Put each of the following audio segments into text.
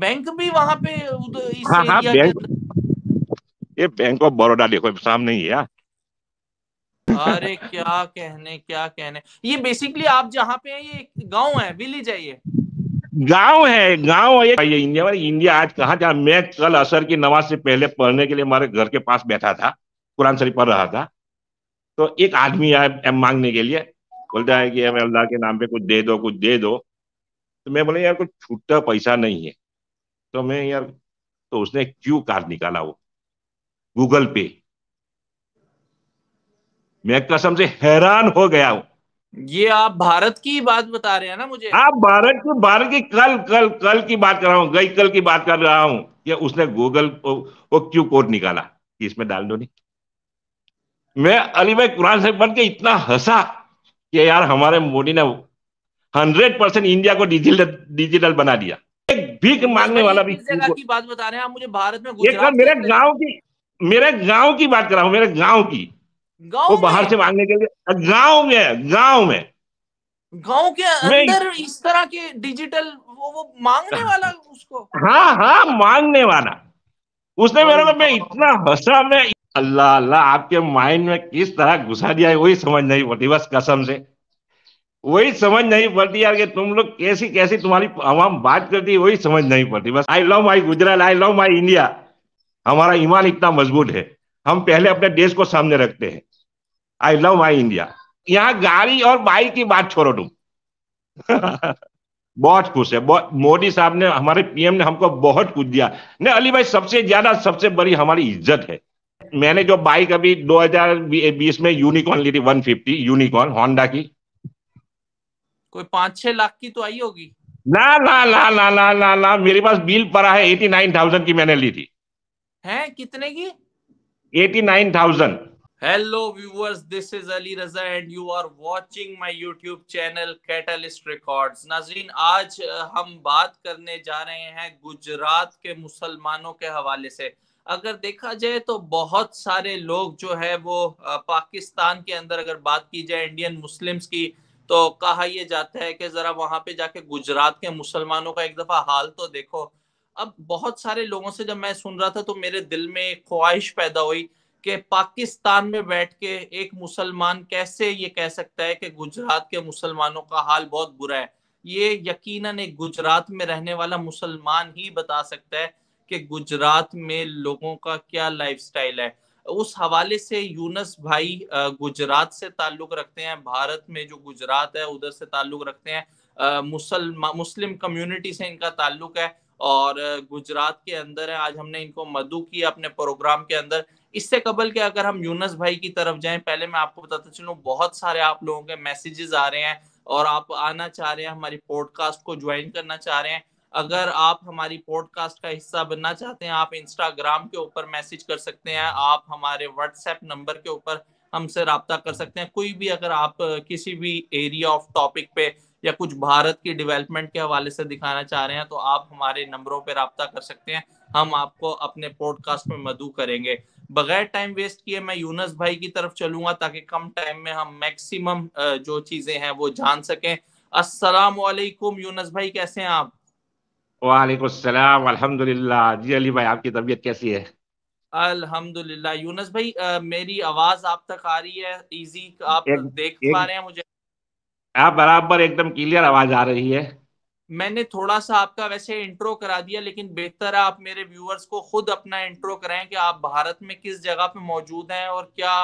Bank भी वहां पे इस हाँ, हाँ, बैंक, ये बैंक ऑफ बड़ौदा देखो सामने ही है अरे क्या कहने क्या कहने ये बेसिकली आप जहाँ पे ये गांव है विलेज है ये गांव है गांव है ये इंडिया वाले इंडिया आज कहा जा मैं कल असर की नमाज से पहले पढ़ने के लिए हमारे घर के पास बैठा था कुरान शरीफ पढ़ रहा था तो एक आदमी आया मांगने के लिए बोलता है कि हमें अल्लाह के नाम पे कुछ दे दो कुछ दे दो तो मैं बोले यार कुछ छूटता पैसा नहीं है तो मैं यार तो उसने क्यू कार्ड निकाला वो गूगल पे मैं कसम से हैरान हो गया हूं ये आप भारत की बात बता रहे हैं ना मुझे आप भारत की भारत की कल कल कल की बात कर रहा हूं गई कल की बात कर रहा हूं कि उसने गूगल वो क्यू कोड निकाला कि इसमें डाल दो नहीं मैं अली भाई कुरान से बन के इतना हंसा कि यार हमारे मोदी ने हंड्रेड परसेंट इंडिया को डिजिटल डिजिटल बना दिया भीख तो मांगने वाला भी की बात बता रहे हैं आप मुझे भारत में गुजरात मेरे गांव की मेरे गांव की बात कर रहा हूँ मेरे गांव की वो बाहर से मांगने के लिए गांव में गांव में गांव के अंदर इस तरह के डिजिटल वो वो मांगने वाला उसको हाँ हाँ मांगने वाला उसने मेरे को मैं इतना हंसा मैं अल्लाह अल्लाह आपके माइंड में किस तरह घुसा दिया है वही समझ नहीं पड़ती बस कसम से वही समझ नहीं पड़ती यार कि तुम लोग कैसी कैसी तुम्हारी आवाम बात करती है वही समझ नहीं पड़ती बस I love my Gujarat I love my India हमारा ईमान इतना मजबूत है हम पहले अपने देश को सामने रखते हैं आई लव माई इंडिया यहाँ गाड़ी और बाइक की बात छोड़ो तुम बहुत खुश है मोदी साहब ने हमारे पीएम ने हमको बहुत कुछ दिया नहीं अली भाई सबसे ज्यादा सबसे बड़ी हमारी इज्जत है मैंने जो बाइक अभी 2020 में यूनिकॉर्न ली थी 150 यूनिकॉर्न होंडा की कोई पांच छह लाख की तो आई होगी ना ना ना ना ना ना ना मेरे पास बिल पड़ा है एटी नाइन थाउजेंड की मैंने ली थी है कितने की eighty nine thousand hello viewers this is Ali Raza and you are watching my YouTube channel catalyst records नाजरीन आज हम बात करने जा रहे हैं गुजरात के मुसलमानों के हवाले से अगर देखा जाए तो बहुत सारे लोग जो है वो पाकिस्तान के अंदर अगर बात की जाए इंडियन मुस्लिम्स की तो कहा यह जाता है कि जरा वहां पे जाके गुजरात के मुसलमानों का एक दफा हाल तो देखो अब बहुत सारे लोगों से जब मैं सुन रहा था तो मेरे दिल में एक ख्वाहिश पैदा हुई कि पाकिस्तान में बैठ के एक मुसलमान कैसे ये कह सकता है कि गुजरात के मुसलमानों का हाल बहुत बुरा है ये यकीनन एक गुजरात में रहने वाला मुसलमान ही बता सकता है कि गुजरात में लोगों का क्या लाइफस्टाइल है उस हवाले से यूनस भाई गुजरात से ताल्लुक रखते हैं भारत में जो गुजरात है उधर से ताल्लुक रखते हैं मुसलमा मुस्लिम कम्युनिटी से इनका ताल्लुक है और गुजरात के अंदर है आज हमने इनको मधु किया अपने प्रोग्राम के अंदर इससे कबल के अगर हम यूनस भाई की तरफ जाएं पहले मैं आपको बताता चलू बहुत सारे आप लोगों के मैसेजेस आ रहे हैं और आप आना चाह रहे हैं हमारी पॉडकास्ट को ज्वाइन करना चाह रहे हैं अगर आप हमारी पॉडकास्ट का हिस्सा बनना चाहते हैं आप इंस्टाग्राम के ऊपर मैसेज कर सकते हैं आप हमारे व्हाट्सएप नंबर के ऊपर हमसे रबता कर सकते हैं कोई भी अगर आप किसी भी एरिया ऑफ टॉपिक पे या कुछ भारत की डेवलपमेंट के हवाले से दिखाना चाह रहे हैं तो आप हमारे नंबरों पर रबता कर सकते हैं हम आपको अपने पॉडकास्ट में मधु करेंगे बगैर टाइम वेस्ट किए मैं यूनस भाई की तरफ चलूंगा ताकि कम टाइम में हम मैक्सिमम जो चीजें हैं वो जान सकें अस्सलाम यूनस भाई कैसे हैं आप वालेकुम अल्हम्दुलिल्लाह जी अली भाई आपकी तबीयत कैसी है अल्हम्दुलिल्लाह यूनस भाई आ, मेरी आवाज आप तक आ रही है इजी आप एक, देख एक, पा रहे हैं मुझे आप बराबर एकदम क्लियर आवाज आ रही है मैंने थोड़ा सा आपका वैसे इंट्रो करा दिया लेकिन बेहतर है आप मेरे व्यूअर्स को खुद अपना इंट्रो कराए की आप भारत में किस जगह पे मौजूद है और क्या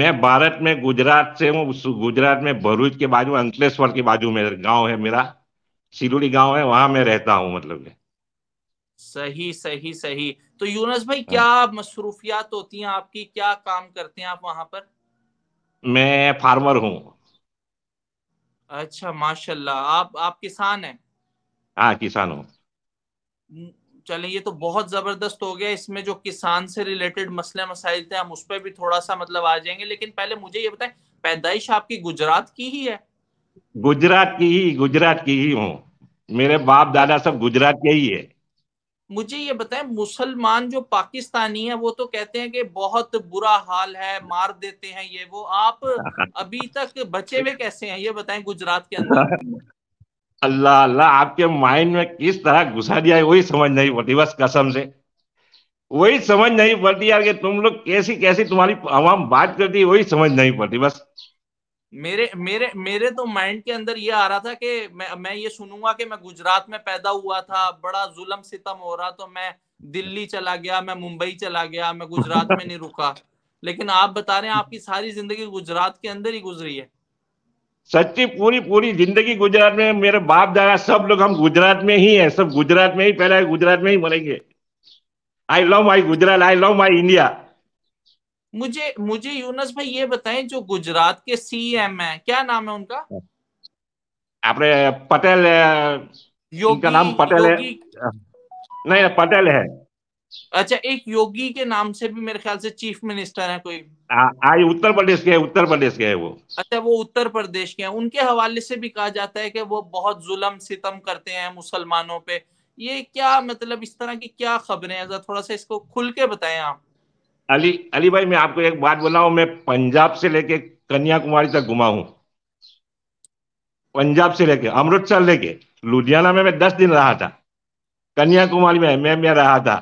मैं भारत में गुजरात से हूँ गुजरात में भरूच के बाजू अंकलेश्वर के बाजू में गांव है मेरा सिलुड़ी गांव है वहां मैं रहता हूँ मतलब सही सही सही तो यूनस भाई हाँ। क्या मसरूफियात होती हैं आपकी क्या काम करते हैं आप वहां पर मैं फार्मर हूँ अच्छा माशाल्लाह आप आप किसान हैं हाँ किसान हूँ चलें ये तो बहुत जबरदस्त हो गया इसमें जो किसान से रिलेटेड मसले मसाइल थे हम उस पर भी थोड़ा सा मतलब आ जाएंगे लेकिन पहले मुझे ये बताएं पैदाइश आपकी गुजरात की ही है गुजरात की ही गुजरात की ही हूँ मेरे बाप दादा सब गुजरात के ही है मुझे ये बताएं मुसलमान जो पाकिस्तानी है वो तो कहते हैं कि बहुत बुरा हाल है मार देते हैं ये वो आप अभी तक बचे हुए कैसे हैं ये बताएं गुजरात के अंदर अल्लाह अल्लाह आपके माइंड में किस तरह घुसा दिया है वही समझ नहीं पड़ती बस कसम से वही समझ नहीं पड़ती यार कि तुम लोग कैसी कैसी तुम्हारी आवाम बात करती है वही समझ नहीं पड़ती बस मेरे मेरे मेरे तो माइंड के अंदर ये आ रहा था कि मैं मैं ये सुनूंगा कि मैं गुजरात में पैदा हुआ था बड़ा जुलम सितम हो रहा तो मैं दिल्ली चला गया मैं मुंबई चला गया मैं गुजरात में नहीं रुका लेकिन आप बता रहे हैं आपकी सारी जिंदगी गुजरात के अंदर ही गुजरी है सच्ची पूरी पूरी जिंदगी गुजरात में मेरे बाप दादा सब लोग हम गुजरात में ही है सब गुजरात में ही पहला गुजरात में ही मरेंगे I love my Gujarat I love my India मुझे मुझे यूनस भाई ये बताएं जो गुजरात के सीएम है क्या नाम है उनका आपने पटेल योगी नाम पटेल है नहीं पटेल है अच्छा एक योगी के नाम से भी मेरे ख्याल से चीफ मिनिस्टर है कोई आई हाँ, उत्तर प्रदेश के उत्तर प्रदेश के है वो अच्छा वो उत्तर प्रदेश के हैं उनके हवाले से भी कहा जाता है कि वो बहुत जुलम सितम करते हैं मुसलमानों पे ये क्या मतलब इस तरह की क्या खबरें हैं थोड़ा सा इसको खुल के बताए आप अली अली भाई मैं आपको एक बात बोला हूं मैं पंजाब से लेके कन्याकुमारी तक घुमा हूं पंजाब से लेके अमृतसर लेके लुधियाना में मैं दस दिन रहा था कन्याकुमारी में मैं मैं रहा था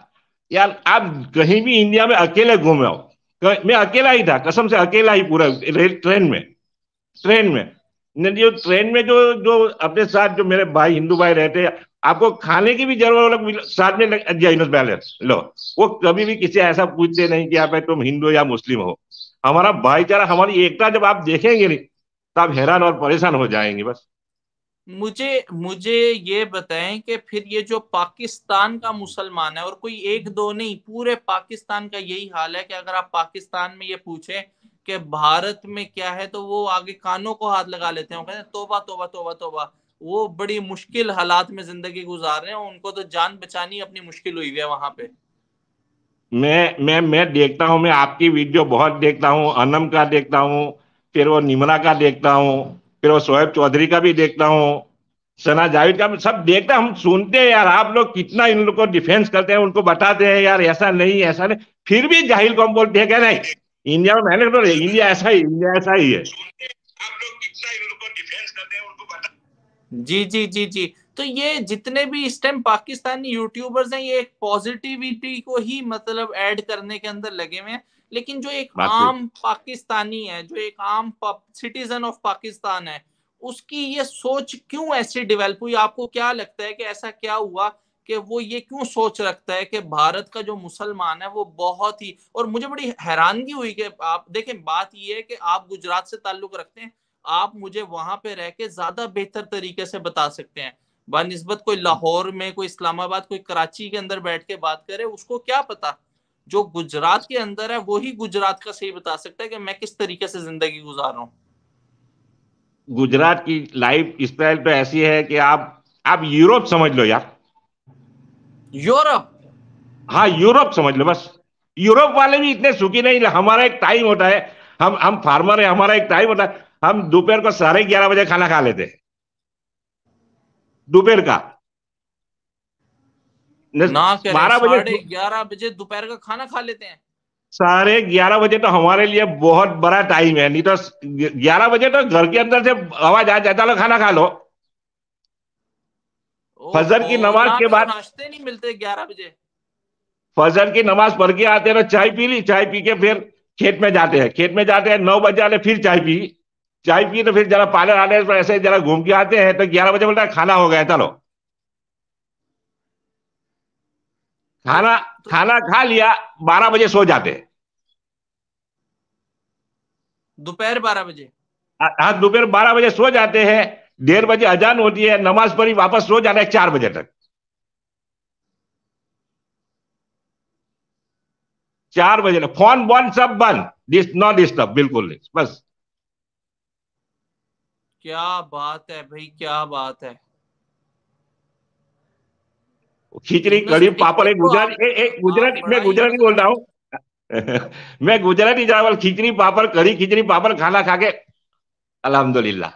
यार आप कहीं भी इंडिया में अकेले घूमे हो मैं अकेला ही था कसम से अकेला ही पूरा रेल ट्रेन में ट्रेन में जो ट्रेन में जो जो अपने साथ जो मेरे भाई हिंदू भाई रहते हैं आपको खाने की भी जरूरत साथ में जैनस बैलेंस लो वो कभी भी किसी ऐसा पूछते नहीं कि आप तुम हिंदू या मुस्लिम हो हमारा भाईचारा हमारी एकता जब आप देखेंगे नहीं तो आप हैरान और परेशान हो जाएंगे बस मुझे मुझे ये बताएं कि फिर ये जो पाकिस्तान का मुसलमान है और कोई एक दो नहीं पूरे पाकिस्तान का यही हाल है कि अगर आप पाकिस्तान में ये पूछें कि भारत में क्या है तो वो आगे कानों को हाथ लगा लेते हैं कहते तोबा तोबा तोबा तोबा वो बड़ी मुश्किल हालात में जिंदगी गुजार रहे हैं उनको तो जान बचानी अपनी मुश्किल हुई है वहां पे मैं मैं मैं देखता हूँ मैं आपकी वीडियो बहुत देखता हूँ अनम का देखता हूँ फिर वो निमरा का देखता हूँ फिर वो सोहेब चौधरी का भी देखता हूँ सना जावेद का सब देखता हम सुनते हैं यार आप लोग कितना इन लोग को डिफेंस करते हैं उनको बताते हैं यार ऐसा नहीं ऐसा नहीं फिर भी जाहिल को हम बोलते हैं क्या नहीं इंडिया में मेहनत करो इंडिया ऐसा ही इंडिया ऐसा ही है जी जी जी जी तो ये जितने भी इस टाइम पाकिस्तानी यूट्यूबर्स हैं ये एक पॉजिटिविटी को ही मतलब ऐड करने के अंदर लगे हुए हैं लेकिन जो एक आम पाकिस्तानी है जो एक आम सिटीजन ऑफ पाकिस्तान है उसकी ये सोच क्यों ऐसी डेवलप हुई आपको क्या लगता है कि ऐसा क्या हुआ कि वो ये क्यों सोच रखता है कि भारत का जो मुसलमान है वो बहुत ही और मुझे बड़ी हैरानगी हुई कि आप देखें बात ये है कि आप गुजरात से ताल्लुक रखते हैं आप मुझे वहां पे रह के ज्यादा बेहतर तरीके से बता सकते हैं बनस्बत कोई लाहौर में कोई इस्लामाबाद कोई कराची के अंदर बैठ के बात करे उसको क्या पता जो गुजरात के अंदर है वही गुजरात का सही बता सकता है कि मैं किस तरीके से जिंदगी गुजार रहा हूँ गुजरात की लाइफ स्टाइल तो ऐसी है कि आप आप यूरोप समझ लो यार यूरोप हाँ यूरोप समझ लो बस यूरोप वाले भी इतने सुखी नहीं हमारा एक टाइम होता है हम हम फार्मर है हमारा एक टाइम होता है हम दोपहर को साढ़े ग्यारह बजे खाना खा लेते हैं दोपहर का बारह बजे ग्यारह बजे दोपहर का खाना खा लेते हैं साढ़े ग्यारह बजे तो हमारे लिए बहुत बड़ा टाइम है नहीं तो ग्यारह बजे तो घर के अंदर से आवाज आ जाता लो खाना खा लो फजर की नमाज के बाद नाश्ते नहीं मिलते ग्यारह बजे फजर की नमाज पढ़ के आते ना तो चाय पी ली चाय पी के फिर खेत में जाते हैं खेत में जाते हैं नौ बजे आने फिर चाय पी चाय पी तो फिर जरा पार्लर आने पर ऐसे जरा घूम के आते हैं तो ग्यारह बजे बोलता है खाना हो गया चलो खाना तो- खाना खा लिया बारह बजे सो जाते हैं दोपहर बारह बजे हाँ दोपहर बारह बजे सो जाते हैं डेढ़ बजे अजान होती है नमाज पढ़ी वापस रोज आना है चार बजे तक चार बजे तक फोन बंद सब बंद दिस नो डिस्टर्ब बिल्कुल नहीं बस क्या बात है भाई क्या बात है खिचड़ी कड़ी पापड़ एक तो गुजराती एक गुजराती मैं गुजराती बोल रहा हूँ मैं गुजराती चावल खिचड़ी पापड़ कड़ी खिचड़ी पापड़ खाना खा के अलहमदुल्ला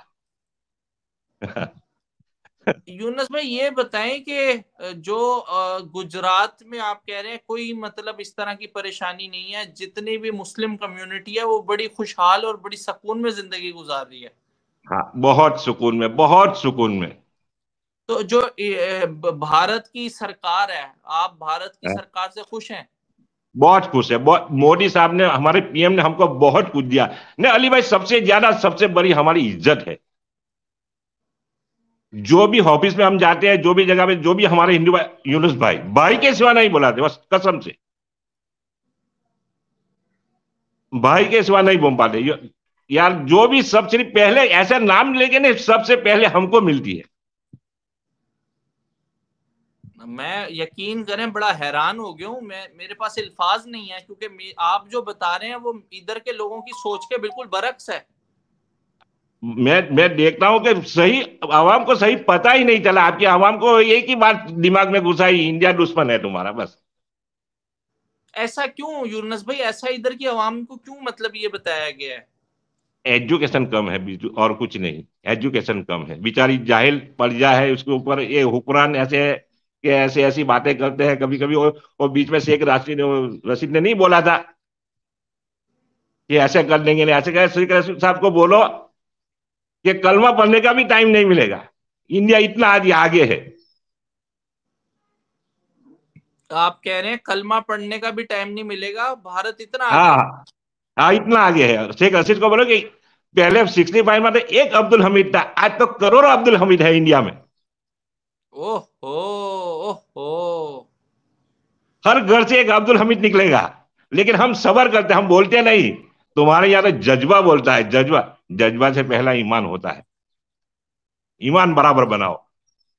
यूनस भाई ये बताएं कि जो गुजरात में आप कह रहे हैं कोई मतलब इस तरह की परेशानी नहीं है जितनी भी मुस्लिम कम्युनिटी है वो बड़ी खुशहाल और बड़ी सुकून में जिंदगी गुजार रही है हाँ बहुत सुकून में बहुत सुकून में तो जो भारत की सरकार है आप भारत की है? हाँ। सरकार से खुश हैं बहुत खुश है मोदी साहब ने हमारे पीएम ने हमको बहुत कुछ दिया नहीं अली भाई सबसे ज्यादा सबसे बड़ी हमारी इज्जत है जो भी ऑफिस में हम जाते हैं जो भी जगह पे जो भी हमारे हिंदू भाई यूनुस भाई भाई के सिवा नहीं बुलाते बस कसम से भाई के सिवा नहीं बोल पाते यार जो भी सबसे पहले ऐसा नाम लेके ना सबसे पहले हमको मिलती है मैं यकीन करें बड़ा हैरान हो गया हूँ मैं मेरे पास अल्फाज नहीं है क्योंकि आप जो बता रहे हैं वो इधर के लोगों की सोच के बिल्कुल बरक्स है मैं मैं देखता हूं कि सही आवाम को सही पता ही नहीं चला आपकी आवाम को एक ही बात दिमाग में घुसा ही इंडिया दुश्मन है तुम्हारा बस ऐसा क्यों यूनस भाई ऐसा इधर की आवाम को क्यों मतलब ये बताया गया है एजुकेशन कम है और कुछ नहीं एजुकेशन कम है बिचारी जाहिल पड़ जा है उसके ऊपर ये हुक्मरान ऐसे है कि ऐसे ऐसी बातें करते हैं कभी कभी वो बीच में शेख राशि ने रशीद ने नहीं बोला था कि ऐसे कर लेंगे ऐसे कह शेख रशीद साहब को बोलो कि कलमा पढ़ने का भी टाइम नहीं मिलेगा इंडिया इतना आज आगे है आप कह रहे हैं कलमा पढ़ने का भी टाइम नहीं मिलेगा भारत इतना हाँ हाँ इतना आगे है शेख रशीद को बोलो कि पहले सिक्सटी फाइव में तो एक अब्दुल हमीद था आज तो करोड़ों अब्दुल हमीद है इंडिया में ओहो ओहो हर घर से एक अब्दुल हमीद निकलेगा लेकिन हम सबर करते हम बोलते नहीं तुम्हारे यहाँ तो जज्बा बोलता है जज्बा जज्बा से पहला ईमान होता है ईमान बराबर बनाओ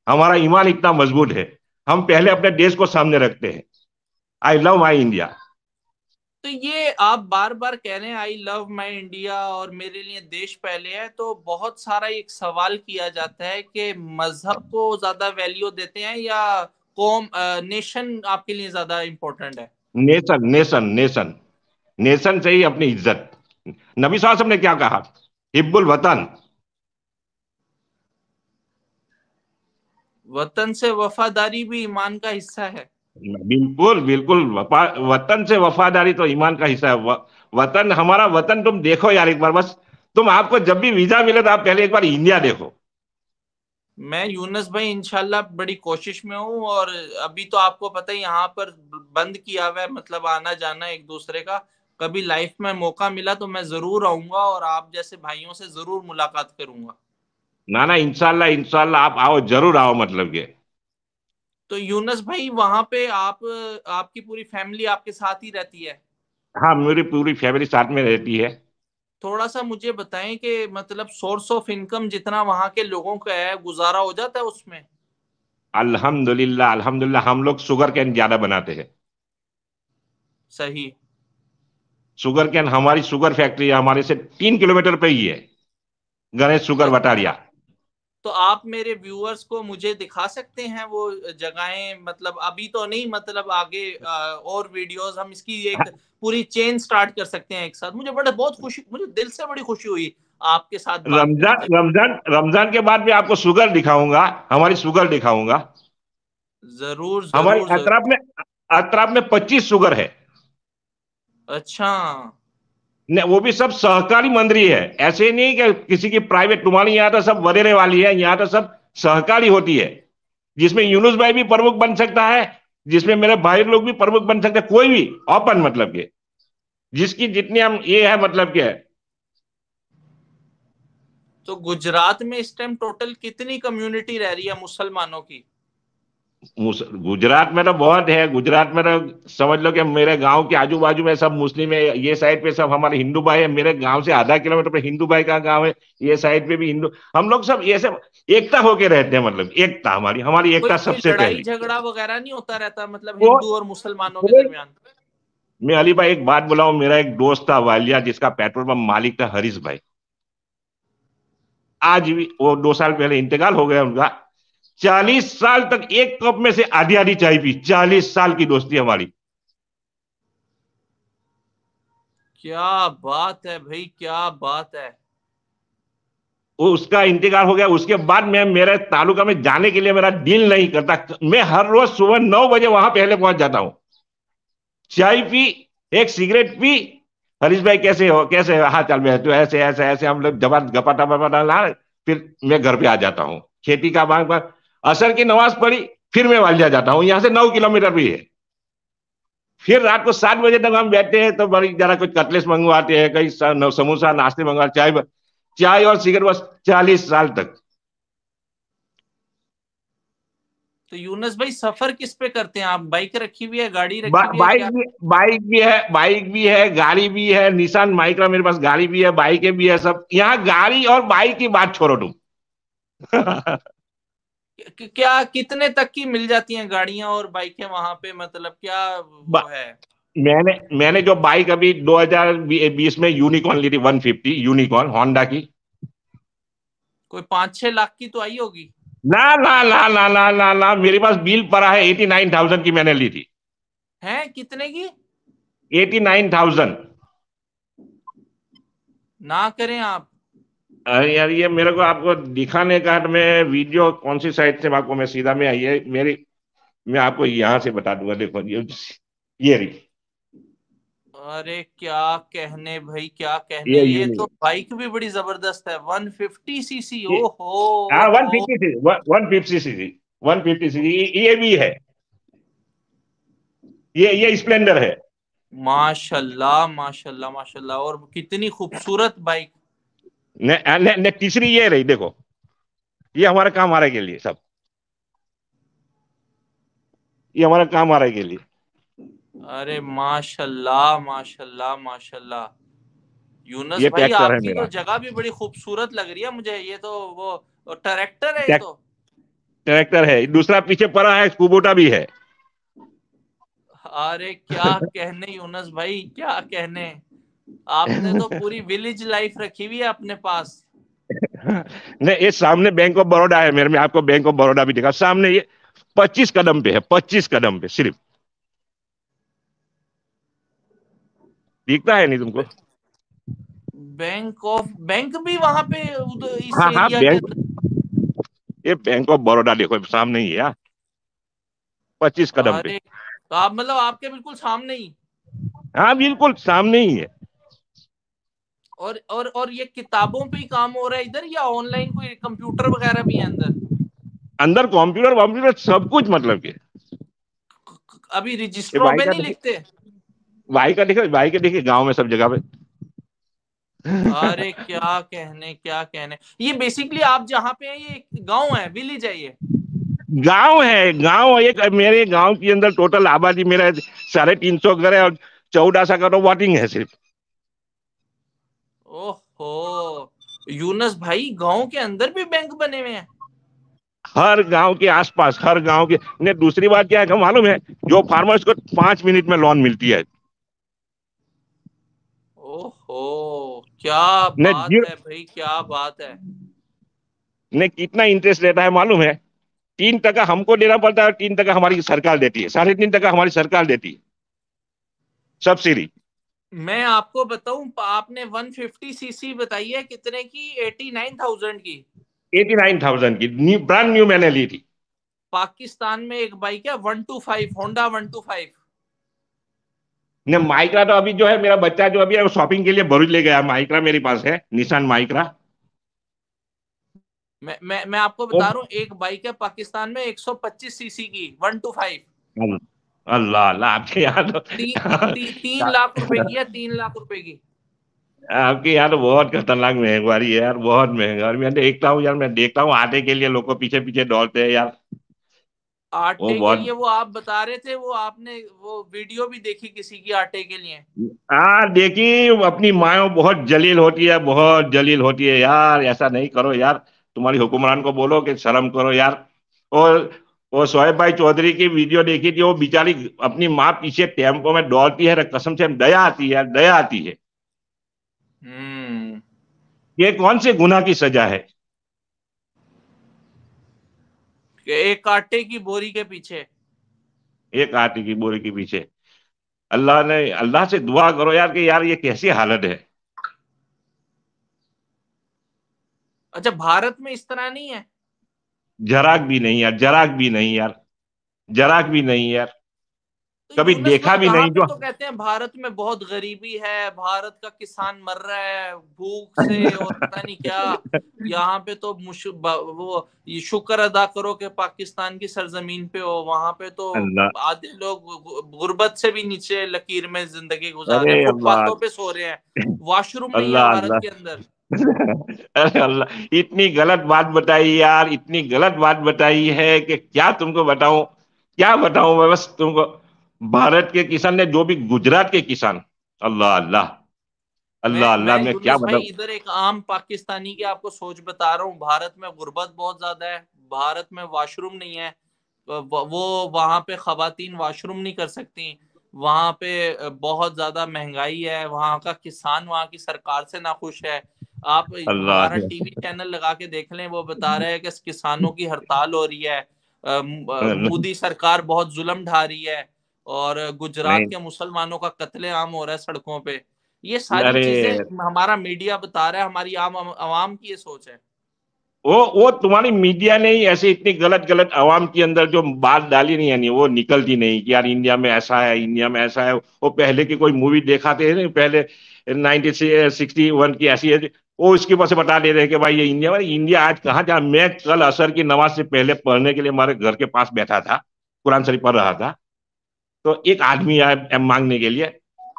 हमारा ईमान इतना मजबूत है हम पहले अपने देश को सामने रखते हैं आई लव माई इंडिया तो ये आप बार बार कह रहे हैं आई लव माई इंडिया और मेरे लिए देश पहले है तो बहुत सारा एक सवाल किया जाता है कि मजहब को ज्यादा वैल्यू देते हैं या कौम नेशन आपके लिए ज्यादा इम्पोर्टेंट है नेशन नेशन नेशन नेशन से ही अपनी इज्जत नबी साहब ने क्या कहा हिब्बुल वतन वतन से वफादारी भी ईमान का हिस्सा है बिल्कुल बिल्कुल वतन से वफादारी तो ईमान का हिस्सा है वतन हमारा वतन तुम देखो यार एक बार बस तुम आपको जब भी वीजा मिले तो आप पहले एक बार इंडिया देखो मैं यूनस भाई इंशाल्लाह बड़ी कोशिश में हूँ और अभी तो आपको पता है यहाँ पर बंद किया हुआ है मतलब आना जाना एक दूसरे का कभी लाइफ में मौका मिला तो मैं जरूर आऊंगा और आप जैसे भाइयों से जरूर मुलाकात करूंगा ना ना इंशाल्लाह इनशाला आप आओ जरूर आओ मतलब के तो यूनस भाई वहां पे आप आपकी पूरी फैमिली आपके साथ ही रहती है हाँ मेरी पूरी फैमिली साथ में रहती है थोड़ा सा मुझे बताएं कि मतलब सोर्स ऑफ इनकम जितना वहाँ के लोगों का है गुजारा हो जाता है उसमें अल्हम्दुलिल्लाह अल्हम्दुलिल्लाह हम लोग शुगर कैन ज्यादा बनाते हैं सही शुगर कैन हमारी शुगर फैक्ट्री हमारे से तीन किलोमीटर पे ही है गणेश शुगर बटारिया तो आप मेरे व्यूअर्स को मुझे दिखा सकते हैं वो जगहें मतलब अभी तो नहीं मतलब आगे और वीडियोस हम इसकी एक पूरी चेन स्टार्ट कर सकते हैं एक साथ मुझे बड़ा बहुत खुशी मुझे दिल से बड़ी खुशी हुई आपके साथ रमजान रमजान रमजान के बाद में आपको शुगर दिखाऊंगा हमारी शुगर दिखाऊंगा जरूर, जरूर हमारे अतराफ में अतराफ में पच्चीस शुगर है अच्छा नहीं वो भी सब सहकारी मंत्री है ऐसे नहीं कि किसी की प्राइवेट तुम्हारी यहाँ तो सब वधेरे वाली है यहाँ तो सब सहकारी होती है जिसमें यूनुस भाई भी प्रमुख बन सकता है जिसमें मेरे भाई लोग भी प्रमुख बन सकते कोई भी ओपन मतलब के जिसकी जितनी हम ये है मतलब के तो गुजरात में इस टाइम टोटल कितनी कम्युनिटी रह रही है मुसलमानों की गुजरात में तो बहुत है गुजरात में तो समझ लो कि मेरे गांव के आजू बाजू में सब मुस्लिम है ये साइड पे सब हमारे हिंदू भाई है मेरे गांव से आधा किलोमीटर पे हिंदू भाई का गांव है ये साइड पे भी हिंदू हम लोग सब ये सब एकता होके रहते हैं मतलब एकता हमारी हमारी एकता सबसे पहले झगड़ा वगैरह नहीं होता रहता मतलब हिंदू और मुसलमानों के दरमियान मैं अली भाई एक बात बोला मेरा एक दोस्त था वालिया जिसका पेट्रोल पंप मालिक था हरीश भाई आज भी वो दो साल पहले इंतकाल हो गया उनका चालीस साल तक एक कप में से आधी आधी चाय पी चालीस साल की दोस्ती हमारी क्या बात है भाई क्या बात है वो उसका इंतजार हो गया उसके बाद मैं मेरे तालुका में जाने के लिए मेरा दिल नहीं करता मैं हर रोज सुबह नौ बजे वहां पहले पहुंच जाता हूँ चाय पी एक सिगरेट पी हरीश भाई कैसे हो कैसे हो हाँ चल मैं तो ऐसे ऐसे ऐसे हम लोग जबान गपाटा बपाटा ला फिर मैं घर पे आ जाता हूँ खेती का बाग बाग असर की नमाज पढ़ी फिर मैं वालिया जाता हूँ यहाँ से नौ किलोमीटर भी है फिर रात को सात बजे तक हम बैठते हैं तो बड़ी जरा कुछ कटलेस मंगवाते हैं कई समोसा नाश्ते मंगवाते चाय चाय और सिगरेट बस चालीस साल तक तो यूनस भाई सफर किस पे करते हैं आप बाइक रखी हुई है गाड़ी रखी बाइक भी बाइक भी है बाइक भी है गाड़ी भी है निशान माइक्रा मेरे पास गाड़ी भी है बाइकें भी है सब यहाँ गाड़ी और बाइक की बात छोड़ो तुम क्या कितने तक की मिल जाती हैं गाड़ियां और बाइकें वहां पे मतलब क्या वो है मैंने मैंने जो बाइक अभी 2020 में यूनिकॉर्न ली थी 150 यूनिकॉर्न होंडा की कोई पांच छह लाख की तो आई होगी ना ना ना ना ना ना ना मेरे पास बिल पड़ा है एटी नाइन थाउजेंड की मैंने ली थी है कितने की एटी नाइन थाउजेंड ना करें आप यार ये मेरे को आपको दिखाने का मैं वीडियो कौन सी साइट से आपको मैं सीधा में आई मेरी मैं आपको यहाँ से बता दूंगा देखो ये ये रही अरे क्या कहने भाई क्या कहने ये, ये, ये तो बाइक भी बड़ी जबरदस्त है 150 सीसी ओहो हाँ 150 सीसी 150 सीसी 150 सीसी ये भी है ये ये स्प्लेंडर है माशाल्लाह माशाल्लाह माशाल्लाह और कितनी खूबसूरत बाइक ने, ने, ने, तीसरी ये रही देखो ये हमारा काम आ रहा के लिए सब ये हमारा काम आ रहा के लिए अरे माशाल्लाह माशाल्लाह माशाल्लाह यूनस भाई आपकी तो जगह भी बड़ी खूबसूरत लग रही है मुझे ये तो वो ट्रैक्टर है तो ट्रैक्टर है दूसरा पीछे पड़ा है स्कूबोटा भी है अरे क्या कहने यूनस भाई क्या कहने आपने तो पूरी विलेज लाइफ रखी हुई है अपने पास नहीं ये सामने बैंक ऑफ बड़ौदा है मेरे में आपको बैंक ऑफ बड़ौदा भी दिखा सामने ये पच्चीस कदम पे है पच्चीस कदम पे सिर्फ दिखता है नहीं तुमको बैंक ऑफ बैंक भी वहां पे इस हाँ, हाँ, बैंक, ये बैंक ऑफ बड़ौदा देखो सामने ही है हाँ। पच्चीस कदम पे तो आप मतलब आपके बिल्कुल सामने ही हाँ बिल्कुल सामने ही है और और और ये किताबों पे ही काम हो रहा है इधर या ऑनलाइन कोई कंप्यूटर वगैरह भी है अंदर अंदर कंप्यूटर कंप्यूटर सब कुछ मतलब के अभी रजिस्टर पे नहीं लिखते भाई का देखो भाई का देखिए गांव में सब जगह पे अरे क्या कहने क्या कहने ये बेसिकली आप जहाँ पे हैं ये गांव है विलेज है ये गांव है गांव एक मेरे गांव के अंदर टोटल आबादी मेरा साढ़े तीन सौ घर है और चौदह सौ करोड़ वाटिंग है सिर्फ ओहो यूनस भाई गांव के अंदर भी बैंक बने हुए हैं हर गांव के आसपास हर गांव के ने दूसरी बात क्या है मालूम है जो फार्मर्स को पांच मिनट में लोन मिलती है ओहो क्या बात है भाई क्या बात है ने कितना इंटरेस्ट लेता है मालूम है तीन टका हमको देना पड़ता है तीन टका हमारी सरकार देती है साढ़े तीन टका हमारी सरकार देती है सब्सिडी मैं आपको बताऊं आपने 150 सीसी बताई है कितने की 89000 की 89000 की न्यू ब्रांड न्यू मैंने ली थी पाकिस्तान में एक बाइक है 125 होंडा 125 ने माइक्रा तो अभी जो है मेरा बच्चा जो अभी है वो शॉपिंग के लिए भरूच ले गया माइक्रा मेरे पास है निशान माइक्रा मैं मैं मैं आपको बता रहा हूँ एक बाइक है पाकिस्तान में 125 सीसी की 125 अल्लाह अल्लाह आपके यहाँ तो तीन लाख रुपए की है तीन लाख रुपए की आपके यहाँ तो बहुत खतरनाक महंगाई है यार बहुत महंगा मैं देखता हूँ यार मैं देखता हूँ आटे के लिए लोगों पीछे पीछे दौड़ते हैं यार आटे वो के लिए वो आप बता रहे थे वो आपने वो वीडियो भी देखी किसी की आटे के लिए आ, हाँ, देखी अपनी माओ बहुत जलील होती है बहुत जलील होती है यार ऐसा नहीं करो यार तुम्हारी हुक्मरान को बोलो कि शर्म करो यार और वो सोहेब भाई चौधरी की वीडियो देखी थी वो बिचारी अपनी माँ पीछे टेम्पो में दौड़ती है कसम से दया आती है दया आती है हम्म। ये कौन से गुना की सजा है एक आटे की बोरी के पीछे एक आटे की बोरी के पीछे अल्लाह ने अल्लाह से दुआ करो यार कि यार ये कैसी हालत है अच्छा भारत में इस तरह नहीं है जराक भी नहीं यार जराक भी नहीं यार जराक भी नहीं यार तो कभी देखा भी नहीं जो तो कहते हैं भारत में बहुत गरीबी है भारत का किसान मर रहा है भूख से और पता नहीं क्या यहाँ पे तो वो शुक्र अदा करो कि पाकिस्तान की सरजमीन पे हो वहाँ पे तो आधे लोग गुर्बत से भी नीचे लकीर में जिंदगी गुजार रहे हैं पे सो रहे हैं वॉशरूम नहीं है भारत के अंदर अल्लाह इतनी गलत बात बताई यार इतनी गलत बात बताई है कि क्या तुमको बताऊं क्या बताऊं मैं बस तुमको भारत के किसान ने जो भी गुजरात के किसान अल्लाह अल्लाह अल्लाह अल्लाह मैं, मैं तो क्या बताऊं इधर एक आम पाकिस्तानी की आपको सोच बता रहा हूँ भारत में गुर्बत बहुत ज्यादा है भारत में वॉशरूम नहीं है वो वहां पे खातन वॉशरूम नहीं कर सकती वहां पे बहुत ज्यादा महंगाई है वहां का किसान वहाँ की सरकार से ना खुश है आप हमारा टीवी चैनल लगा के देख लें वो बता हम्म। रहे हैं कि किसानों की हड़ताल हो रही है मोदी सरकार बहुत जुलम ढा रही है और गुजरात के मुसलमानों का कत्ले आम हो रहा है सड़कों पे ये सारी चीजें हमारा मीडिया बता रहा है हमारी आम आवाम की ये सोच है वो वो तुम्हारी मीडिया ने ही ऐसे इतनी गलत गलत आवाम के अंदर जो बात डाली नहीं यानी वो निकलती नहीं कि यार इंडिया में ऐसा है इंडिया में ऐसा है वो पहले की कोई मूवी देखाते हैं पहले नाइनटीन सिक्सटी वन की ऐसी है वो इसकी पास बता दे रहे कि भाई ये इंडिया भाई इंडिया आज कहाँ जा मैं कल असर की नमाज से पहले पढ़ने के लिए हमारे घर के पास बैठा था कुरान शरीफ पढ़ रहा था तो एक आदमी आया मांगने के लिए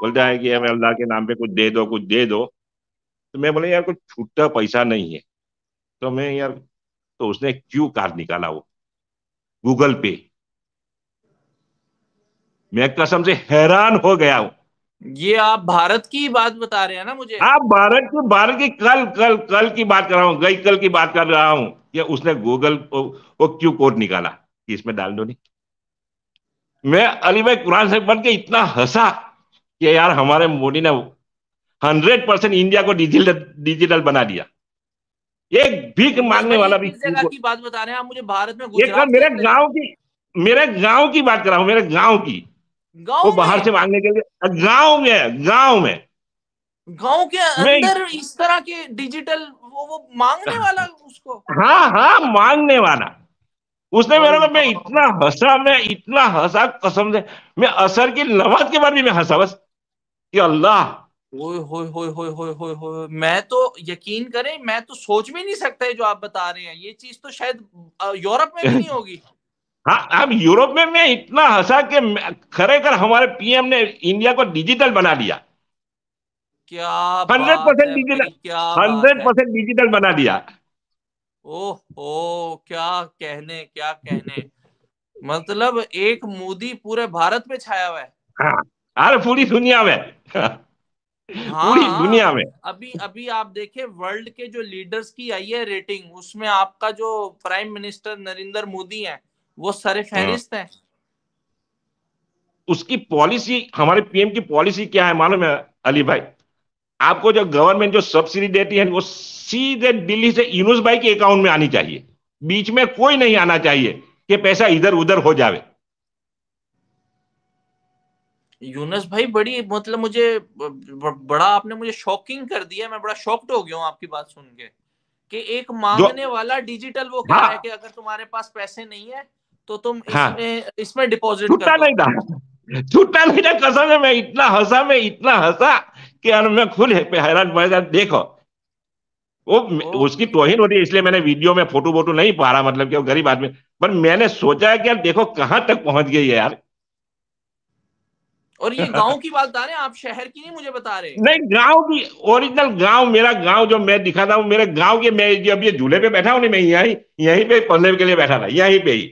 बोलता है कि हमें अल्लाह के नाम पे कुछ दे दो कुछ दे दो तो मैं बोले यार कुछ छूटता पैसा नहीं है तो मैं यार तो उसने क्यू कार्ड निकाला वो गूगल पे मैं कसम से हैरान हो गया हूं ये आप भारत की बात बता रहे हैं ना मुझे आप भारत की भारत की कल कल कल की बात कर रहा हूँ गई कल की बात कर रहा हूँ कि उसने गूगल वो क्यू कोड निकाला कि इसमें डाल दो नहीं मैं अली भाई कुरान से पढ़ के इतना हंसा कि यार हमारे मोदी ने हंड्रेड परसेंट इंडिया को डिजिटल डिजिटल बना दिया एक भीख मांगने वाला भी जगह की बात बता रहे हैं आप मुझे भारत में मेरे गांव की मेरे गांव की बात कर रहा हूँ मेरे गांव की गाँव बाहर से मांगने के लिए गाँव में गाँव में गांव के अंदर इस तरह के डिजिटल वो वो मांगने हाँ। वाला उसको हाँ हाँ मांगने वाला उसने हाँ, मेरे को हाँ। मैं इतना हंसा मैं इतना हंसा कसम से मैं असर की नमाज के बाद भी मैं हंसा बस कि अल्लाह ओए होए होए होए होए होए होए मैं तो यकीन करें मैं तो सोच भी नहीं सकता है जो आप बता रहे हैं ये चीज तो शायद यूरोप में भी नहीं होगी हाँ अब यूरोप में मैं इतना हंसा कि खरे कर हमारे पीएम ने इंडिया को डिजिटल बना दिया क्या hundred percent digital hundred percent digital बना दिया हो क्या कहने क्या कहने मतलब एक मोदी पूरे भारत में छाया हुआ है हाँ, अरे पूरी दुनिया में हाँ, पूरी दुनिया में अभी अभी आप देखें वर्ल्ड के जो लीडर्स की आई है रेटिंग उसमें आपका जो प्राइम मिनिस्टर नरेंद्र मोदी है वो सारे हाँ। फहरिस्त है उसकी पॉलिसी हमारे पीएम की पॉलिसी क्या है मालूम है अली भाई आपको जो गवर्नमेंट जो सब्सिडी देती है वो सीधे दिल्ली से यूनुस भाई के अकाउंट में आनी चाहिए बीच में कोई नहीं आना चाहिए कि पैसा इधर उधर हो जावे यूनस भाई बड़ी मतलब मुझे बड़ा आपने मुझे शॉकिंग कर दिया मैं बड़ा शॉक्ड हो गया हूँ आपकी बात सुन के कि एक मांगने वाला डिजिटल वो कह रहा है कि अगर तुम्हारे पास पैसे नहीं है तो तुम हाँ। इसमें इसमें डिपॉजिट नहीं था छुट्टा नहीं था कसम है मैं इतना हंसा मैं इतना हंसा कि यार मैं खुद हैरान परेशान देखो वो उसकी तोहिन होती है इसलिए मैंने वीडियो में फोटो वोटो नहीं पा रहा मतलब कि गरीब आदमी पर मैंने सोचा है कि यार देखो कहाँ तक पहुंच गई है यार और ये गांव की बात बता रहे हैं आप शहर की नहीं मुझे बता रहे नहीं गांव की ओरिजिनल गांव मेरा गांव जो मैं दिखाता हूँ मेरे गांव के मैं अब ये झूले पे बैठा हूँ नहीं मैं यहीं यहीं पे पढ़ने के लिए बैठा था यहीं पे ही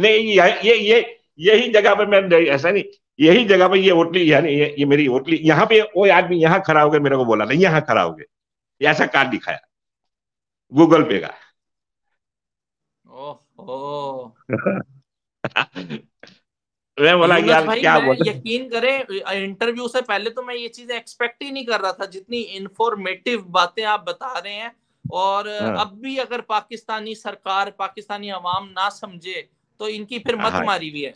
नहीं ये ये यही जगह पर मैं ऐसा नहीं यही जगह पर ये होटली यानी ये, ये मेरी होटली यहाँ पे वो आदमी यहाँ खड़ा हो गया मेरे को बोला नहीं यहाँ खड़ा हो गए ऐसा कार्ड दिखाया गूगल पे का मैं बोला यार क्या बोल यकीन करें इंटरव्यू से पहले तो मैं ये चीज एक्सपेक्ट ही नहीं कर रहा था जितनी इंफॉर्मेटिव बातें आप बता रहे हैं और हाँ। अब भी अगर पाकिस्तानी सरकार पाकिस्तानी अवाम ना समझे तो इनकी फिर मत हाँ, मारी हुई है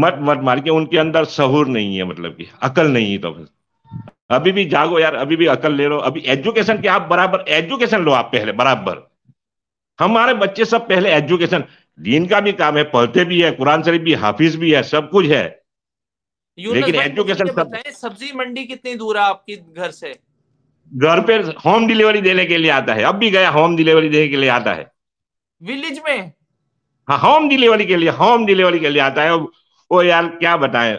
मत मत मार के उनके अंदर सहूर नहीं है मतलब की अकल नहीं है तो अभी भी जागो यार अभी भी अकल ले लो अभी एजुकेशन के आप बराबर एजुकेशन लो आप पहले बराबर हमारे बच्चे सब पहले एजुकेशन दीन का भी काम है पढ़ते भी है कुरान शरीफ भी हाफिज भी है सब कुछ है लेकिन एजुकेशन सब सब्जी मंडी कितनी दूर है आपकी घर से घर पे होम डिलीवरी देने के लिए आता है अब भी गया होम डिलीवरी देने के लिए आता है विलेज में हाँ होम डिलीवरी के लिए होम डिलीवरी के लिए आता है वो यार क्या बताए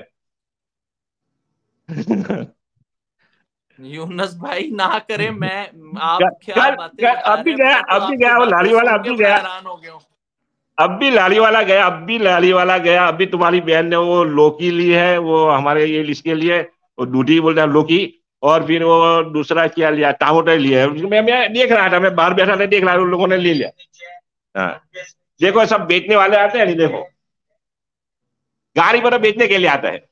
यूनस भाई ना करे मैं आप क्या क्या बातें अब भी गया तो अब भी गया वो लारी वाला अब भी गया अब भी लाली वाला गया अब भी लाली वाला गया अभी तुम्हारी बहन ने वो लोकी ली है वो हमारे ये इसके लिए वो डूटी बोल रहा लोकी और फिर वो दूसरा क्या लिया टामोटर लिया मैं मैं देख रहा था मैं बाहर बैठा था देख रहा था उन लोगों ने ले लिया हाँ देखो सब बेचने वाले आते हैं देखो गाड़ी पर मतलब बेचने के लिए आता है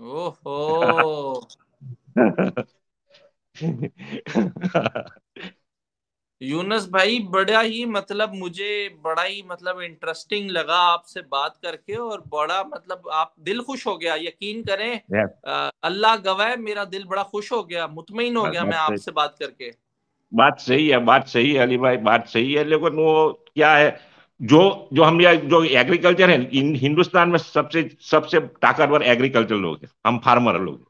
ओहो यूनस भाई बड़ा ही मतलब मुझे बड़ा ही मतलब इंटरेस्टिंग लगा आपसे बात करके और बड़ा मतलब आप दिल खुश हो गया यकीन करें अल्लाह गवाह मेरा दिल बड़ा खुश हो गया मुतमिन हो गया मैं आपसे बात करके बात सही है बात सही है अली भाई बात सही है लेकिन वो क्या है जो जो हम जो एग्रीकल्चर है इन हिंदुस्तान में सबसे सबसे ताकतवर एग्रीकल्चर लोग हैं हम फार्मर लोग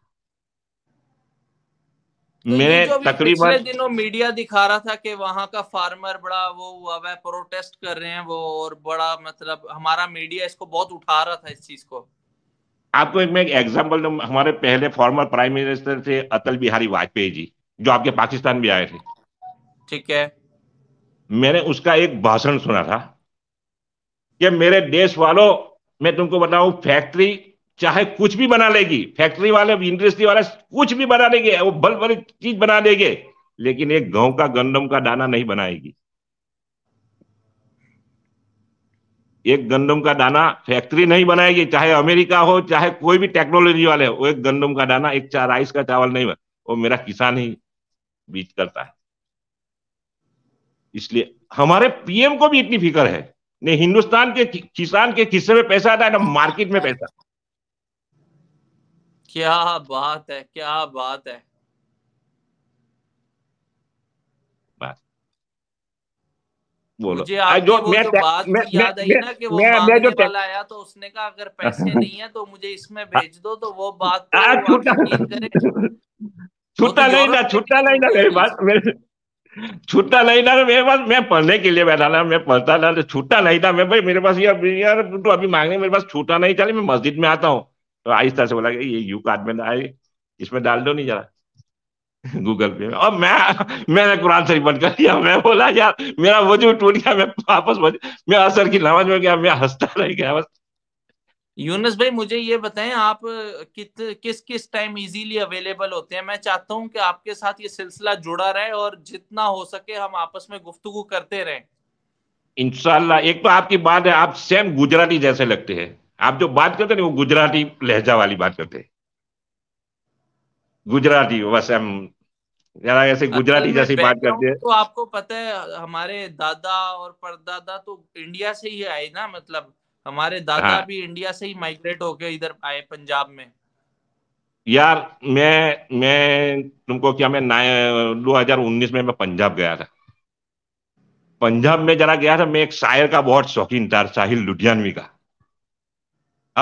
तो मैंने तकरीबन दिनों मीडिया दिखा रहा था कि वहां का फार्मर बड़ा वो हुआ हुआ प्रोटेस्ट कर रहे हैं वो और बड़ा मतलब हमारा मीडिया इसको बहुत उठा रहा था इस चीज को आपको एक मैं एक दूं हमारे पहले फॉर्मर प्राइम मिनिस्टर थे अटल बिहारी वाजपेयी जी जो आपके पाकिस्तान भी आए थे ठीक है मैंने उसका एक भाषण सुना था कि मेरे देश वालों मैं तुमको बताऊं फैक्ट्री चाहे कुछ भी बना लेगी फैक्ट्री वाले इंडस्ट्री वाले कुछ भी बना लेंगे वो बल बल चीज बना देंगे लेकिन एक गांव का गंदम का दाना नहीं बनाएगी एक गंदम का दाना फैक्ट्री नहीं बनाएगी चाहे अमेरिका हो चाहे कोई भी टेक्नोलॉजी वाले हो एक गंदम का दाना एक राइस का चावल नहीं बना वो मेरा किसान ही बीज करता है इसलिए हमारे पीएम को भी इतनी फिक्र है नहीं हिंदुस्तान के किसान के किस्से में पैसा आता है ना मार्केट में पैसा क्या बात है क्या बात है बोलो जो मैं तो बात मैं, याद आई ना कि वो मैं, मैं जो वाला आया तो उसने कहा अगर पैसे हाँ। नहीं है तो मुझे इसमें भेज दो तो वो बात हाँ, तो छुट्टा तो छूटा नहीं ना छुट्टा नहीं ना मेरी बात मेरे छुट्टा नहीं था मेरे पास मैं पढ़ने के लिए बैठा था मैं पढ़ता था तो छूटता नहीं था मैं भाई मेरे पास यार यार तो अभी मांगने मेरे पास छूटा नहीं चले मैं मस्जिद में आता हूँ तो आहिस्ता से बोला ये यू कार्ड में आए इसमें डाल दो नहीं जरा गूगल पे में और मैं मैंने कुरान शरीफ बंद कर दिया मैं बोला यार मेरा वजू टूट गया मैं वापस मैं असर की नमाज में गया मैं हंसता रह गया बस यूनस भाई मुझे ये बताएं आप कित किस किस टाइम इजीली अवेलेबल होते हैं मैं चाहता हूं कि आपके साथ ये सिलसिला जुड़ा रहे और जितना हो सके हम आपस में गुफ्तगु करते रहे इनशाला एक तो आपकी बात है आप सेम गुजराती जैसे लगते हैं आप जो बात करते हैं वो गुजराती लहजा वाली बात करते हैं गुजराती बस हम जरा ऐसे गुजराती जैसी बात करते हैं तो आपको पता है हमारे दादा और परदादा तो इंडिया से ही आए ना मतलब हमारे दादा हाँ। भी इंडिया से ही माइग्रेट होके इधर आए पंजाब में यार मैं मैं तुमको क्या मैं दो हजार उन्नीस में मैं पंजाब गया था पंजाब में जरा गया था मैं एक शायर का बहुत शौकीन था साहिल लुधियानवी का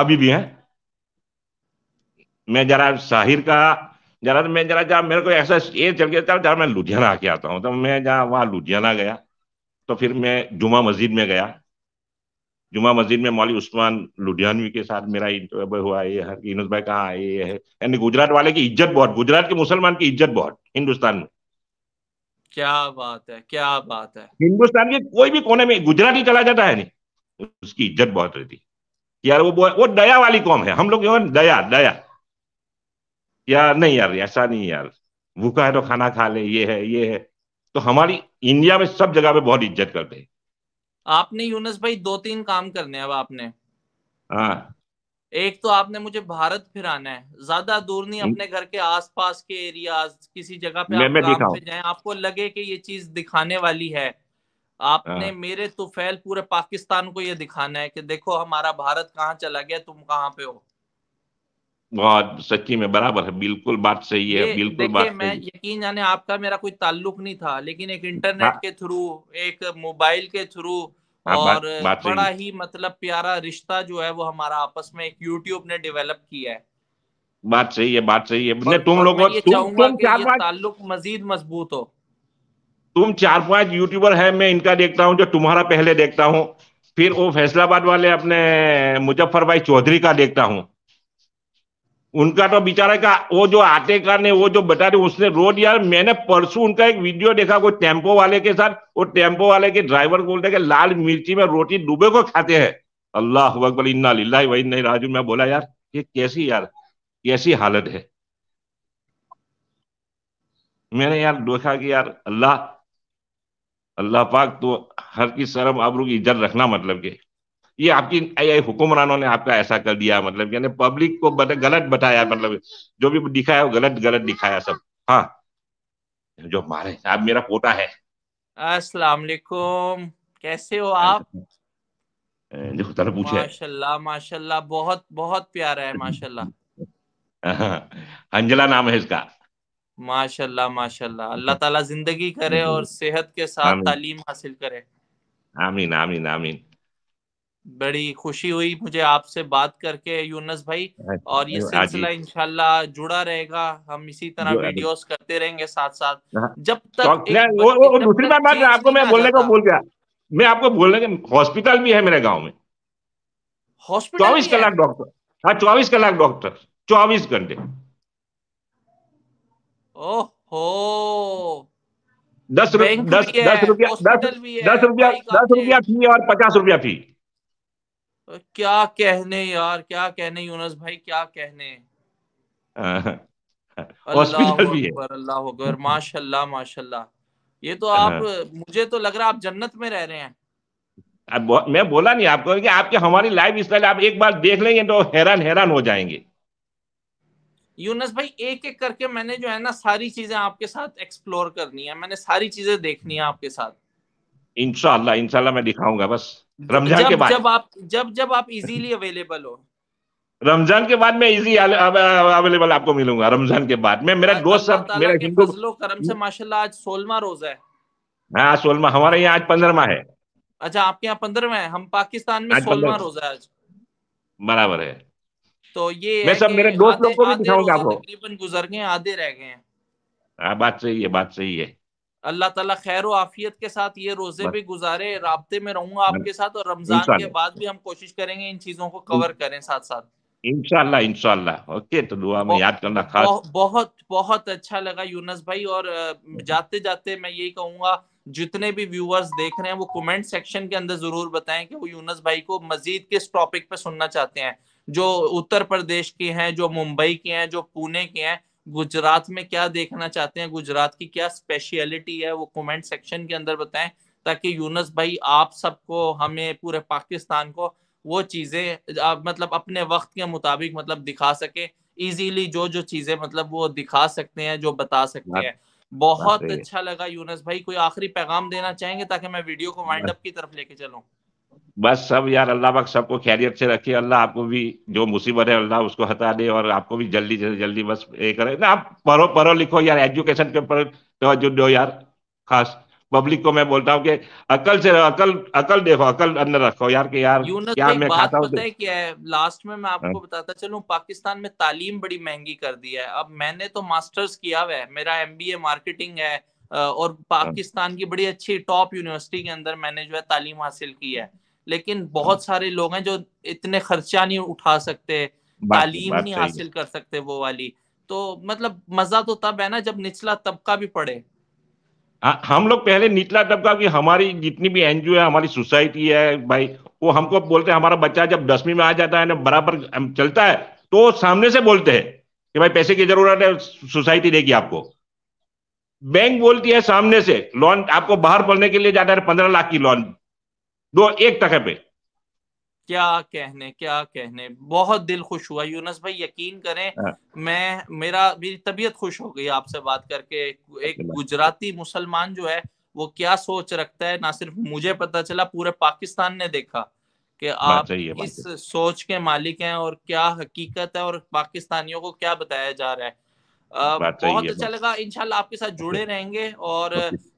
अभी भी है मैं जरा शाहिर का जरा मैं जरा जहाँ मेरे को ऐसा ये चल गया था जरा मैं लुधियाना आके आता हूँ तो मैं जहाँ वहां लुधियाना गया तो फिर मैं जुमा मस्जिद में गया जुमा मस्जिद में मौली उस्मान लुधियानवी के साथ मेरा इंटरव्यू हुआ ये है कि भाई कहाँ आए ये है यानी गुजरात वाले की इज्जत बहुत गुजरात के मुसलमान की इज्जत बहुत हिंदुस्तान में क्या बात है क्या बात है हिंदुस्तान के कोई भी कोने में गुजरात ही चला जाता है नहीं उसकी इज्जत बहुत रहती यार वो वो दया वाली कौम है हम लोग दया दया यार नहीं यार ऐसा नहीं यार भूखा है तो खाना खा ले ये है ये है तो हमारी इंडिया में सब जगह पे बहुत इज्जत करते हैं आपने यूनस भाई दो तीन काम करने हैं अब आपने हाँ एक तो आपने मुझे भारत फिराना है ज्यादा दूर नहीं अपने घर के आसपास के एरिया किसी जगह पे आप काम पे जाएं आपको लगे कि ये चीज दिखाने वाली है आपने आ, हाँ। मेरे तो फैल पूरे पाकिस्तान को ये दिखाना है कि देखो हमारा भारत कहाँ चला गया तुम कहाँ पे हो बहुत सच्ची में बराबर है बिल्कुल बात सही है बिल्कुल बात मैं सही। यकीन जाने आपका मेरा कोई ताल्लुक नहीं था लेकिन एक इंटरनेट हाँ। के थ्रू एक मोबाइल के थ्रू हाँ, और बड़ा ही मतलब प्यारा रिश्ता जो है वो हमारा आपस में एक यूट्यूब ने डेवलप किया है बात सही है बात सही है तुम लोगों तुम चार पांच ताल्लुक मजीद मजबूत हो तुम चार पांच यूट्यूबर है मैं इनका देखता हूँ जो तुम्हारा पहले देखता हूँ फिर वो फैसलाबाद वाले अपने मुजफ्फर भाई चौधरी का देखता हूँ उनका तो बिचारा का वो जो आटे का ने वो जो बता रहे उसने रोड यार मैंने परसों उनका एक वीडियो देखा कोई टेम्पो वाले के साथ वो टेम्पो वाले के ड्राइवर बोलते कि लाल मिर्ची में रोटी डूबे को खाते हैं अल्लाह अकबर इन्ना लिल्लाह वही नहीं राजू मैं बोला यार ये कैसी यार कैसी हालत है मैंने यार देखा कि यार अल्लाह अल्लाह पाक तो हर की शर्म आबरू की इज्जत रखना मतलब के ये आपकी हुक्मरानों ने आपका ऐसा कर दिया मतलब यानी पब्लिक को बत, गलत बताया मतलब जो भी दिखाया वो गलत गलत दिखाया सब हाँ जो मारे आप मेरा पोता है अस्सलाम वालेकुम कैसे हो आप देखो तरह पूछे माशाल्लाह माशाल्लाह बहुत बहुत प्यारा है माशाल्लाह हाँ, अंजला नाम है इसका माशाल्लाह माशाल्लाह अल्लाह ताला जिंदगी करे और सेहत के साथ तालीम हासिल करे आमीन आमीन आमीन बड़ी खुशी हुई मुझे आपसे बात करके यूनस भाई अच्छा, और ये सिलसिला इनशाला जुड़ा रहेगा हम इसी तरह वीडियोस करते रहेंगे साथ साथ हाँ। जब तक तो वो, वो दूसरी बात बात आपको मैं बोलने को भूल गया मैं आपको बोलने के हॉस्पिटल भी है मेरे गाँव में हॉस्पिटल चौबीस कलाक डॉक्टर हाँ चौबीस कलाक डॉक्टर चौबीस घंटे ओह हो दस रुपया दस दस रुपया दस रुपया दस रुपया फी और पचास रुपया फी क्या कहने यार क्या कहने यूनस भाई क्या कहने अल्लाह अकबर माशाल्लाह माशाल्लाह ये तो आप हाँ। मुझे तो लग रहा आप जन्नत में रह रहे हैं अब मैं बोला नहीं आपको कि आपके हमारी लाइफ स्टाइल आप एक बार देख लेंगे तो हैरान हैरान हो जाएंगे यूनस भाई एक एक करके मैंने जो है ना सारी चीजें आपके साथ एक्सप्लोर करनी है मैंने सारी चीजें देखनी है आपके साथ इनशाला इनशाला मैं दिखाऊंगा बस रमजान के बाद जब आप जब जब आप इजीली अवेलेबल हो रमजान के बाद मैं इजी अवेलेबल आपको मिलूंगा रमजान के बाद में मेरा दोस्त सब मेरा हिंदू करम से माशाल्लाह आज सोलवा रोज है हाँ सोलवा हमारे यहाँ आज पंद्रहवा है अच्छा आपके यहाँ पंद्रहवा है हम पाकिस्तान में सोलवा रोजा है आज बराबर है तो ये मैं सब मेरे दोस्त लोग को भी दिखाऊंगा आपको तकरीबन गुजर गए आधे रह गए हैं हाँ, बात सही है बात सही है अल्लाह ताला खैर आफियत के साथ ये रोजे भी गुजारे रबते में रहूंगा आपके साथ और रमजान के बाद भी हम कोशिश करेंगे इन चीजों को कवर करें साथ साथ इंशाल्लाह इंशाल्लाह ओके तो दुआ में याद करना खास बहुत बहुत अच्छा लगा यूनस भाई और हम्म। जाते जाते मैं यही कहूंगा जितने भी व्यूअर्स देख रहे हैं वो कमेंट सेक्शन के अंदर जरूर बताएं कि वो यूनस भाई को मजीद किस टॉपिक पे सुनना चाहते हैं जो उत्तर प्रदेश के हैं जो मुंबई के हैं जो पुणे के हैं गुजरात में क्या देखना चाहते हैं गुजरात की क्या स्पेशलिटी है वो कमेंट सेक्शन के अंदर बताएं ताकि यूनस भाई आप सबको हमें पूरे पाकिस्तान को वो चीज़ें मतलब अपने वक्त के मुताबिक मतलब दिखा सके इजीली जो जो चीज़ें मतलब वो दिखा सकते हैं जो बता सकते हैं बहुत अच्छा लगा यूनस भाई कोई आखिरी पैगाम देना चाहेंगे ताकि मैं वीडियो को वाइंड अप की तरफ लेके चलूँ बस सब यार अल्लाह पाक सबको खैरियत से रखे अल्लाह आपको भी जो मुसीबत है अल्लाह उसको हटा दे और आपको भी जल्दी से जल्दी बस ये करे ना आप पढ़ो पढ़ो लिखो यार एजुकेशन के ऊपर तवज्जो दो यार खास पब्लिक को मैं बोलता हूँ कि अकल से अकल अकल देखो अकल अंदर रखो यार कि यार क्या मैं खाता हूँ तो क्या है लास्ट में मैं आपको हाँ। बताता चलूँ पाकिस्तान में तालीम बड़ी महंगी कर दी है अब मैंने तो मास्टर्स किया हुआ है मेरा एमबीए मार्केटिंग है और हाँ। पाकिस्तान की बड़ी अच्छी टॉप यूनिवर्सिटी के अंदर मैंने जो है तालीम हासिल की है लेकिन हम्म। बहुत सारे लोग हैं जो इतने खर्चा नहीं उठा सकते तालीम नहीं हासिल कर सकते वो वाली तो मतलब मजा तो तब है ना जब निचला तबका भी पड़े हाँ, हम लोग पहले निचला तबका की हमारी जितनी भी एनजीओ है हमारी सोसाइटी है भाई वो हमको बोलते हैं हमारा बच्चा जब दसवीं में आ जाता है ना बराबर चलता है तो सामने से बोलते हैं कि भाई पैसे की जरूरत है सोसाइटी देगी आपको बैंक बोलती है सामने से लोन आपको बाहर पढ़ने के लिए जाता है पंद्रह लाख की लोन दो एक तक पे क्या कहने क्या कहने बहुत दिल खुश हुआ यूनस भाई यकीन करें हाँ। मैं मेरा मेरी तबीयत खुश हो गई आपसे बात करके एक गुजराती मुसलमान जो है वो क्या सोच रखता है ना सिर्फ मुझे पता चला पूरे पाकिस्तान ने देखा कि आप इस सोच के मालिक हैं और क्या हकीकत है और पाकिस्तानियों को क्या बताया जा रहा है बहुत अच्छा लगा इनशाला आपके साथ जुड़े रहेंगे और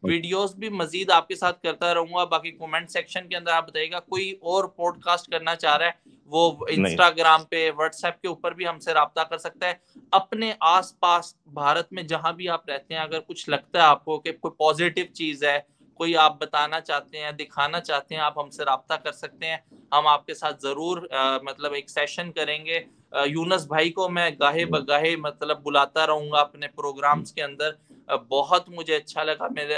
वीडियोस भी मजीद आपके साथ करता रहूंगा बाकी कमेंट सेक्शन के अंदर आप बताइएगा कोई और पॉडकास्ट करना चाह रहा है वो इंस्टाग्राम पे व्हाट्सएप के ऊपर भी हमसे रहा कर सकता है अपने आस पास भारत में जहाँ भी आप रहते हैं अगर कुछ लगता है आपको कि कोई पॉजिटिव चीज़ है कोई आप बताना चाहते हैं दिखाना चाहते हैं आप हमसे रहा कर सकते हैं हम आपके साथ ज़रूर मतलब एक सेशन करेंगे यूनस भाई को मैं गाहे हम्म। बगाहे मतलब बुलाता रहूंगा अपने प्रोग्राम्स हम्म। के अंदर बहुत मुझे अच्छा लगा मेरे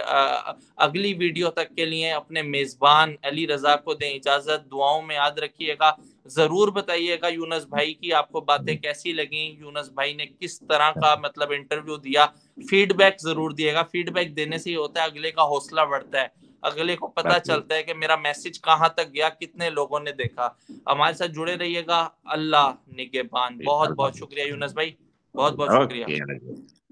अगली वीडियो तक के लिए अपने मेज़बान अली रज़ा को दें इजाज़त दुआओं में याद रखिएगा ज़रूर बताइएगा यूनस भाई की आपको बातें हम्म। कैसी लगी यूनस भाई ने किस तरह का मतलब इंटरव्यू दिया फीडबैक ज़रूर दिएगा फीडबैक देने से ही होता है अगले का हौसला बढ़ता है अगले को पता चलता है कि मेरा मैसेज कहाँ तक गया कितने लोगों ने देखा हमारे साथ जुड़े रहिएगा अल्लाह निगेबान बहुत बहुत शुक्रिया यूनस भाई बहुत बहुत शुक्रिया